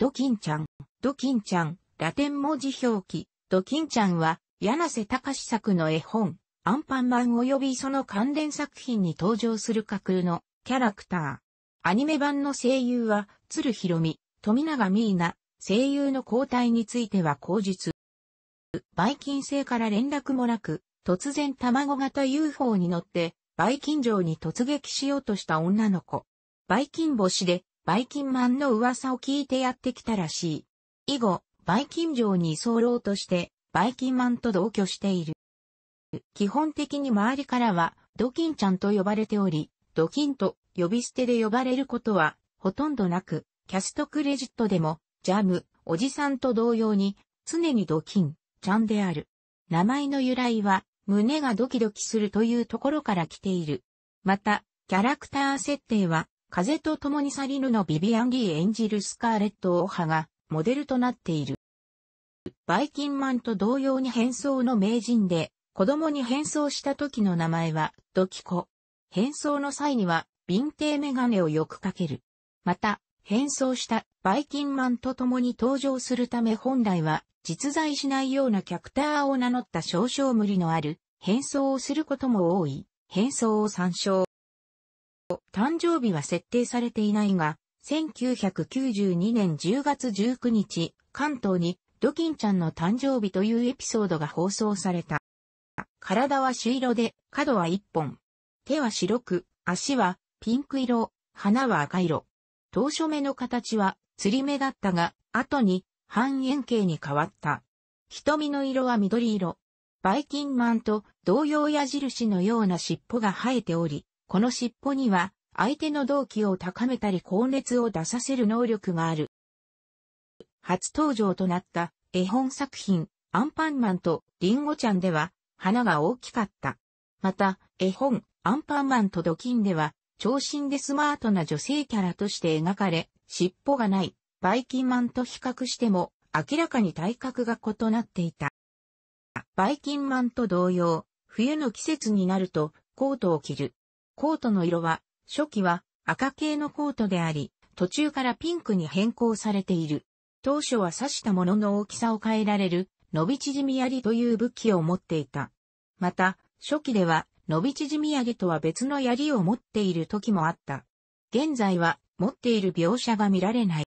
ドキンちゃん、ドキンちゃん、ラテン文字表記、ドキンちゃんは、柳瀬隆作の絵本、アンパンマン及びその関連作品に登場する架空のキャラクター。アニメ版の声優は、鶴ひろみ、富永美奈、声優の交代については口実。バイキン星から連絡もなく、突然卵型 UFO に乗って、バイキン城に突撃しようとした女の子。バイキン星でバイキンマンの噂を聞いてやってきたらしい。以後、バイキン城に居候として、バイキンマンと同居している。基本的に周りからは、ドキンちゃんと呼ばれており、ドキンと呼び捨てで呼ばれることは、ほとんどなく、キャストクレジットでも、ジャム、おじさんと同様に、常にドキン、ちゃんである。名前の由来は、胸がドキドキするというところから来ている。また、キャラクター設定は、風と共に去りぬのビビアン・リー演じるスカーレット・オハがモデルとなっている。バイキンマンと同様に変装の名人で、子供に変装した時の名前はドキコ。変装の際には、ヴィンテーメガネをよくかける。また、変装したバイキンマンと共に登場するため本来は実在しないようなキャクターを名乗った少々無理のある変装をすることも多い変装を参照。誕生日は設定されていないが、1992年10月19日、関東にドキンちゃんの誕生日というエピソードが放送された。体は朱色で、角は一本。手は白く、足はピンク色、花は赤色。当初目の形は釣り目だったが、後に半円形に変わった。瞳の色は緑色。バイキンマンと同様矢印のような尻尾が生えており、この尻尾には、相手の動機を高めたり高熱を出させる能力がある。初登場となった絵本作品、アンパンマンとリンゴちゃんでは、花が大きかった。また、絵本、アンパンマンとドキンでは、長身でスマートな女性キャラとして描かれ、尻尾がない、バイキンマンと比較しても、明らかに体格が異なっていた。バイキンマンと同様、冬の季節になると、コートを着る。コートの色は、初期は赤系のコートであり、途中からピンクに変更されている。当初は刺したものの大きさを変えられる、伸び縮み槍という武器を持っていた。また、初期では、伸び縮み槍とは別の槍を持っている時もあった。現在は、持っている描写が見られない。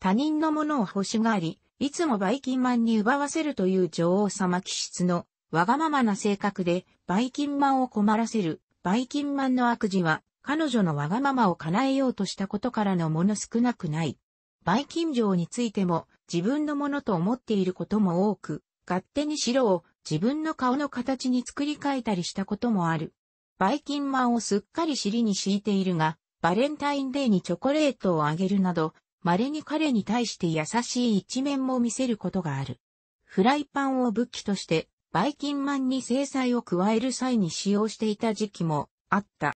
他人のものを欲しがり、いつもバイキンマンに奪わせるという女王様気質のわがままな性格でバイキンマンを困らせるバイキンマンの悪事は、彼女のわがままを叶えようとしたことからのもの少なくない。バイキン城についても、自分のものと思っていることも多く、勝手に白を自分の顔の形に作り変えたりしたこともある。バイキンマンをすっかり尻に敷いているが、バレンタインデーにチョコレートをあげるなど、稀に彼に対して優しい一面も見せることがある。フライパンを武器としてバイキンマンに制裁を加える際に使用していた時期もあった。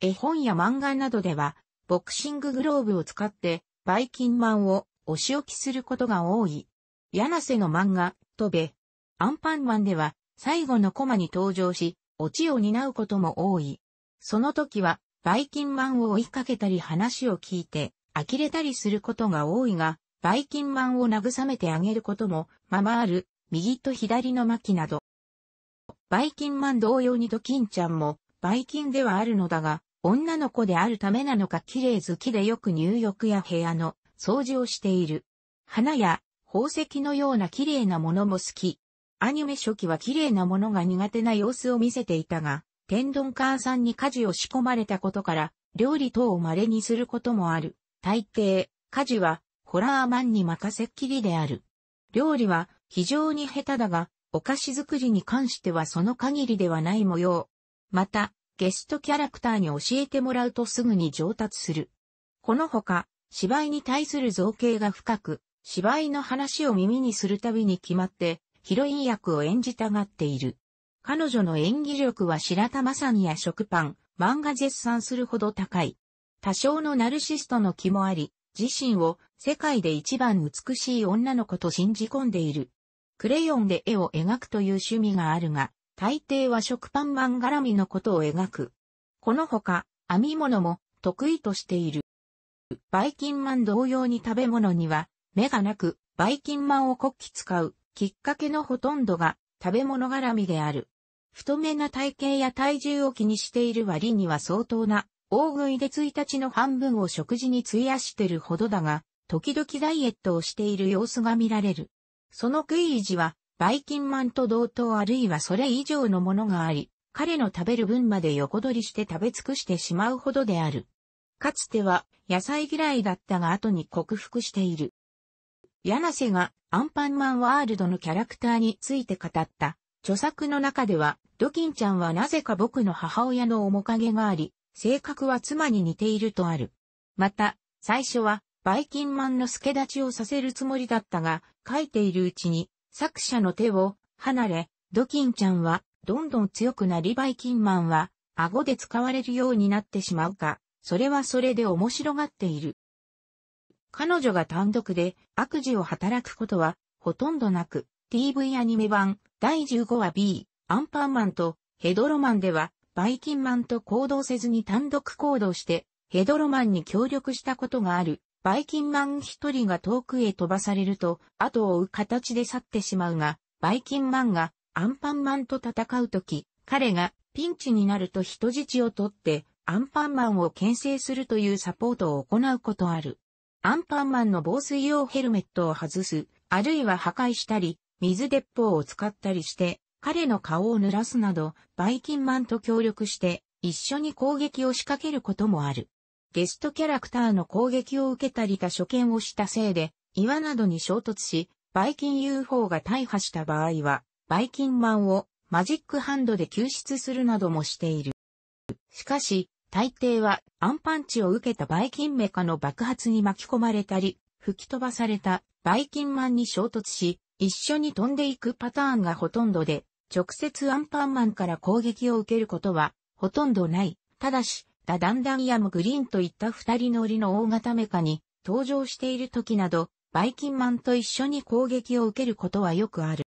絵本や漫画などでは、ボクシンググローブを使って、バイキンマンをお仕置きすることが多い。柳瀬の漫画、飛べ。アンパンマンでは、最後のコマに登場し、オチを担うことも多い。その時は、バイキンマンを追いかけたり話を聞いて、呆れたりすることが多いが、バイキンマンを慰めてあげることも、ままある、右と左の巻など。バイキンマン同様にドキンちゃんも、バイキンではあるのだが、女の子であるためなのか綺麗好きでよく入浴や部屋の掃除をしている。花や宝石のような綺麗なものも好き。アニメ初期は綺麗なものが苦手な様子を見せていたが、天丼母さんに家事を仕込まれたことから、料理等を稀にすることもある。大抵、家事はホラーマンに任せっきりである。料理は非常に下手だが、お菓子作りに関してはその限りではない模様。また、ゲストキャラクターに教えてもらうとすぐに上達する。このほか、芝居に対する造形が深く、芝居の話を耳にするたびに決まって、ヒロイン役を演じたがっている。彼女の演技力は白玉さんや食パン、漫画絶賛するほど高い。多少のナルシストの気もあり、自身を世界で一番美しい女の子と信じ込んでいる。クレヨンで絵を描くという趣味があるが、大抵は食パンマン絡みのことを描く。このほか、編み物も得意としている。バイキンマン同様に食べ物には目がなく、バイキンマンを国旗使うきっかけのほとんどが食べ物絡みである。太めな体型や体重を気にしている割には相当な大食いで1日の半分を食事に費やしてるほどだが、時々ダイエットをしている様子が見られる。そのクイージは、バイキンマンと同等あるいはそれ以上のものがあり、彼の食べる分まで横取りして食べ尽くしてしまうほどである。かつては野菜嫌いだったが後に克服している。柳瀬がアンパンマンワールドのキャラクターについて語った著作の中では、ドキンちゃんはなぜか僕の母親の面影があり、性格は妻に似ているとある。また、最初はバイキンマンの助立ちをさせるつもりだったが、書いているうちに、作者の手を離れ、ドキンちゃんは、どんどん強くなりバイキンマンは、顎で使われるようになってしまうか、それはそれで面白がっている。彼女が単独で悪事を働くことは、ほとんどなく、TV アニメ版第15話 B、アンパンマンとヘドロマンでは、バイキンマンと行動せずに単独行動して、ヘドロマンに協力したことがあるバイキンマン一人が遠くへ飛ばされると、後を追う形で去ってしまうが、バイキンマンがアンパンマンと戦うとき、彼がピンチになると人質を取って、アンパンマンを牽制するというサポートを行うことある。アンパンマンの防水用ヘルメットを外す、あるいは破壊したり、水鉄砲を使ったりして、彼の顔を濡らすなど、バイキンマンと協力して、一緒に攻撃を仕掛けることもある。ゲストキャラクターの攻撃を受けたり他所見をしたせいで、岩などに衝突し、バイキン UFO が大破した場合は、バイキンマンをマジックハンドで救出するなどもしている。しかし、大抵はアンパンチを受けたバイキンメカの爆発に巻き込まれたり、吹き飛ばされたバイキンマンに衝突し、一緒に飛んでいくパターンがほとんどで、直接アンパンマンから攻撃を受けることはほとんどない。ただし、ダダンダンアムグリーンといった二人乗りの大型メカに登場している時など、バイキンマンと一緒に攻撃を受けることはよくある。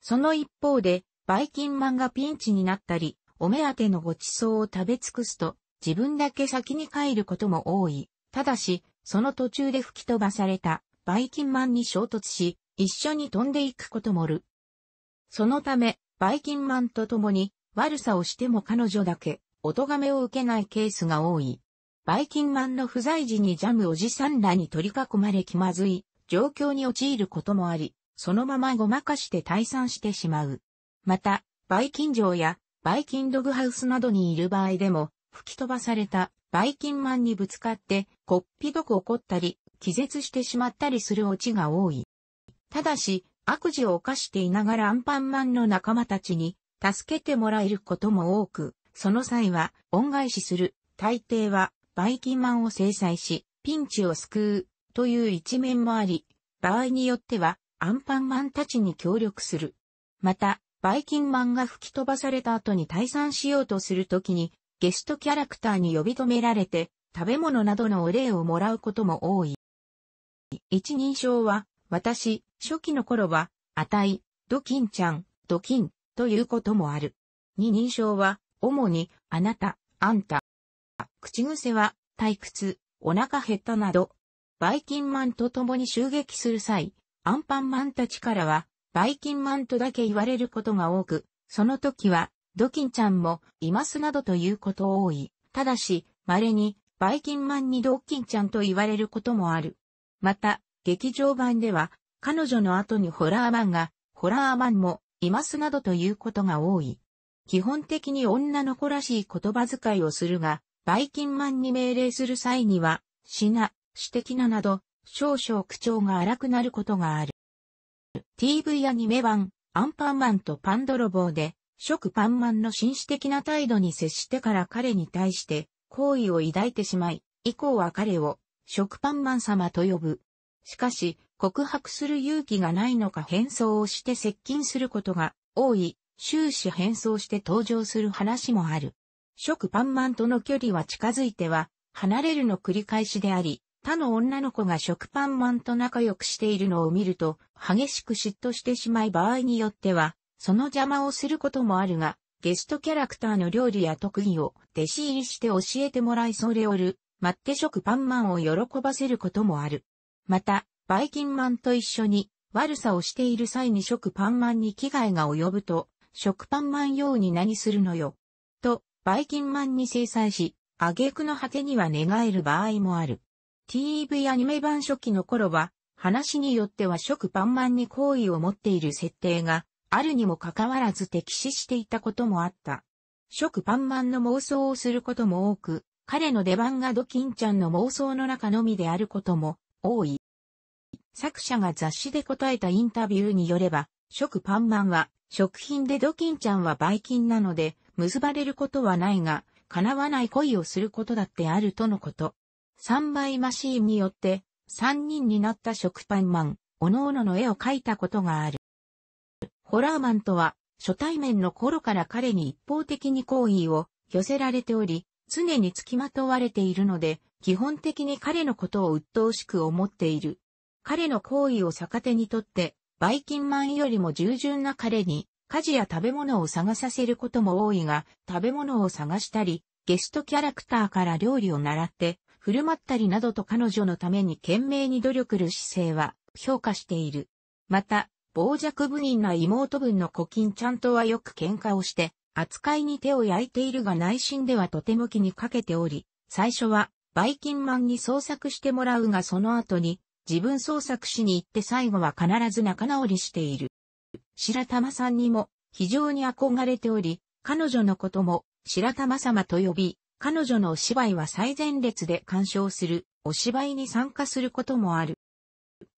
その一方で、バイキンマンがピンチになったり、お目当てのご馳走を食べ尽くすと、自分だけ先に帰ることも多い。ただし、その途中で吹き飛ばされたバイキンマンに衝突し、一緒に飛んでいくこともある。そのため、バイキンマンと共に悪さをしても彼女だけお咎めを受けないケースが多い。バイキンマンの不在時にジャムおじさんらに取り囲まれ気まずい状況に陥ることもあり、そのままごまかして退散してしまう。また、バイキン城やバイキンドグハウスなどにいる場合でも、吹き飛ばされたバイキンマンにぶつかって、こっぴどく怒ったり、気絶してしまったりするオチが多い。ただし、悪事を犯していながらアンパンマンの仲間たちに助けてもらえることも多く、その際は恩返しする、大抵はバイキンマンを制裁し、ピンチを救う、という一面もあり、場合によってはアンパンマンたちに協力する。また、バイキンマンが吹き飛ばされた後に退散しようとするときに、ゲストキャラクターに呼び止められて、食べ物などのお礼をもらうことも多い。一人称は、私、初期の頃は、あたい、ドキンちゃん、ドキン、ということもある。二人称は、主に、あなた、あんた。口癖は、退屈、お腹減ったなど、バイキンマンと共に襲撃する際、アンパンマンたちからは、バイキンマンとだけ言われることが多く、その時は、ドキンちゃんも、いますなどということ多い。ただし、稀に、バイキンマンにドッキンちゃんと言われることもある。また、劇場版では、彼女の後にホラーマンが、ホラーマンも、いますなどということが多い。基本的に女の子らしい言葉遣いをするが、バイキンマンに命令する際には、死な、し的ななど、少々口調が荒くなることがある。TV やニメ版、アンパンマンとパン泥棒で、食パンマンの紳士的な態度に接してから彼に対して好意を抱いてしまい、以降は彼を食パンマン様と呼ぶ。しかし、告白する勇気がないのか変装をして接近することが多い終始変装して登場する話もある。食パンマンとの距離は近づいては、離れるの繰り返しであり、他の女の子が食パンマンと仲良くしているのを見ると、激しく嫉妬してしまい場合によっては、その邪魔をすることもあるが、ゲストキャラクターの料理や特技を弟子入りして教えてもらいそれおる、待って食パンマンを喜ばせることもある。また、バイキンマンと一緒に悪さをしている際に食パンマンに危害が及ぶと、食パンマン用に何するのよ。と、バイキンマンに制裁し、挙句の果てには寝返る場合もある。TV アニメ版初期の頃は、話によっては食パンマンに好意を持っている設定があるにもかかわらず敵視していたこともあった。食パンマンの妄想をすることも多く、彼の出番がドキンちゃんの妄想の中のみであることも多い。作者が雑誌で答えたインタビューによれば、食パンマンは、食品でドキンちゃんはバイキンなので、結ばれることはないが、叶わない恋をすることだってあるとのこと。三倍マシーンによって、三人になった食パンマン、おのおのの絵を描いたことがある。ホラーマンとは、初対面の頃から彼に一方的に好意を寄せられており、常に付きまとわれているので、基本的に彼のことを鬱陶しく思っている。彼の好意を逆手にとって、バイキンマンよりも従順な彼に、家事や食べ物を探させることも多いが、食べ物を探したり、ゲストキャラクターから料理を習って、振る舞ったりなどと彼女のために懸命に努力する姿勢は評価している。また、傍若無人な妹分の古ンちゃんとはよく喧嘩をして、扱いに手を焼いているが内心ではとても気にかけており、最初はバイキンマンに捜索してもらうがその後に自分創作しに行って最後は必ず仲直りしている。白玉さんにも非常に憧れており、彼女のことも白玉様と呼び、彼女のお芝居は最前列で鑑賞する、お芝居に参加することもある。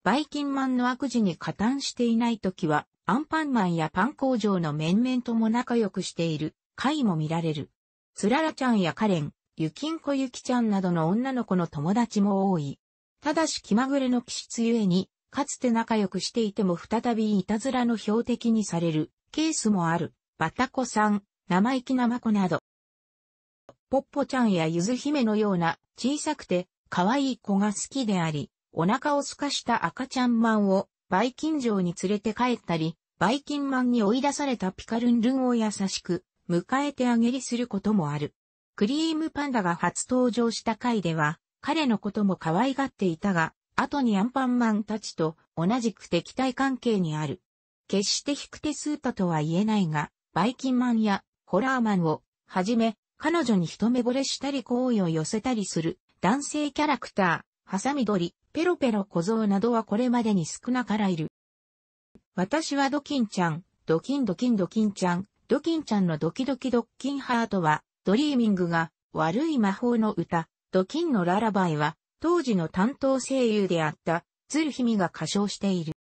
バイキンマンの悪事に加担していない時は、アンパンマンやパン工場の面々とも仲良くしている、回も見られる。つららちゃんやカレン、ゆきんこゆきちゃんなどの女の子の友達も多い。ただし気まぐれの気質ゆえに、かつて仲良くしていても再びいたずらの標的にされるケースもある、バタコさん、生意気な子など。ポッポちゃんやゆず姫のような小さくて可愛い子が好きであり、お腹を空かした赤ちゃんマンをバイキン城に連れて帰ったり、バイキンマンに追い出されたピカルンルンを優しく迎えてあげりすることもある。クリームパンダが初登場した回では、彼のことも可愛がっていたが、後にアンパンマンたちと同じく敵対関係にある。決して引く手スーパとは言えないが、バイキンマンやホラーマンをはじめ、彼女に一目惚れしたり好意を寄せたりする男性キャラクター、ハサミドリ、ペロペロ小僧などはこれまでに少なからいる。私はドキンちゃん、ドキンドキンドキンちゃん、ドキンちゃんのドキドキドッキンハートは、ドリーミングが悪い魔法の歌、ドキンのララバイは、当時の担当声優であった、鶴姫が歌唱している。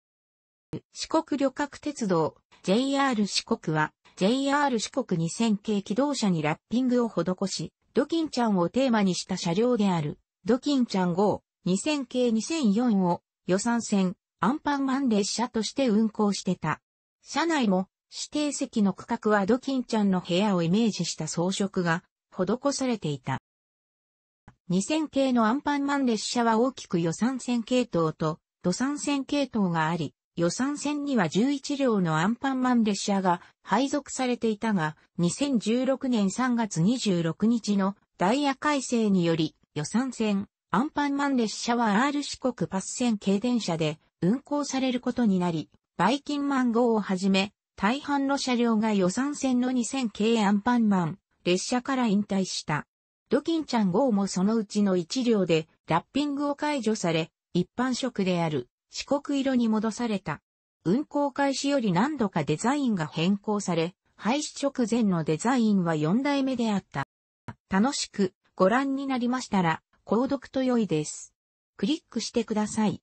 四国旅客鉄道、JR 四国は、JR 四国2000系機動車にラッピングを施し、ドキンちゃんをテーマにした車両である、ドキンちゃん号、2000系2004を予算線、アンパンマン列車として運行してた。車内も指定席の区画はドキンちゃんの部屋をイメージした装飾が施されていた。2000系のアンパンマン列車は大きく予算線系統と土産線系統があり、予算線には11両のアンパンマン列車が配属されていたが、2016年3月26日のダイヤ改正により、予算線、アンパンマン列車は R 四国パス線軽電車で運行されることになり、バイキンマン号をはじめ、大半の車両が予算線の2000系アンパンマン列車から引退した。ドキンちゃん号もそのうちの1両でラッピングを解除され、一般色である四国色に戻された。運行開始より何度かデザインが変更され、廃止直前のデザインは4代目であった。楽しくご覧になりましたら、購読と良いです。クリックしてください。